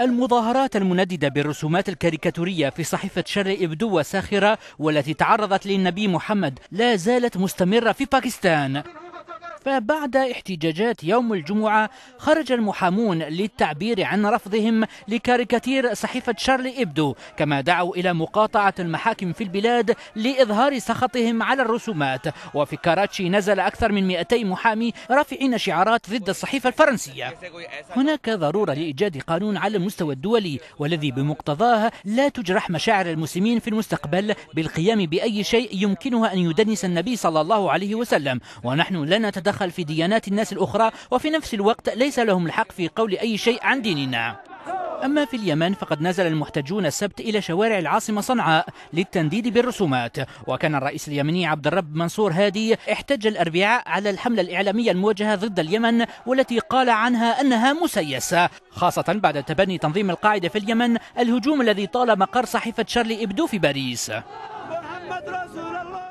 المظاهرات المنددة بالرسومات الكاريكاتورية في صحيفة شر إبدو وساخرة والتي تعرضت للنبي محمد لا زالت مستمرة في باكستان فبعد احتجاجات يوم الجمعة خرج المحامون للتعبير عن رفضهم لكاريكاتير صحيفة شارلي إبدو كما دعوا إلى مقاطعة المحاكم في البلاد لإظهار سخطهم على الرسومات وفي كاراتشي نزل أكثر من 200 محامي رافعين شعارات ضد الصحيفة الفرنسية هناك ضرورة لإيجاد قانون على المستوى الدولي والذي بمقتضاه لا تجرح مشاعر المسلمين في المستقبل بالقيام بأي شيء يمكنها أن يدنس النبي صلى الله عليه وسلم ونحن لا نتدخل يتدخل في ديانات الناس الأخرى وفي نفس الوقت ليس لهم الحق في قول أي شيء عن ديننا أما في اليمن فقد نزل المحتجون السبت إلى شوارع العاصمة صنعاء للتنديد بالرسومات وكان الرئيس اليمني عبد الرب منصور هادي احتج الأربعاء على الحملة الإعلامية الموجهة ضد اليمن والتي قال عنها أنها مسيسة خاصة بعد تبني تنظيم القاعدة في اليمن الهجوم الذي طال مقر صحيفة شارلي إبدو في باريس محمد رسول الله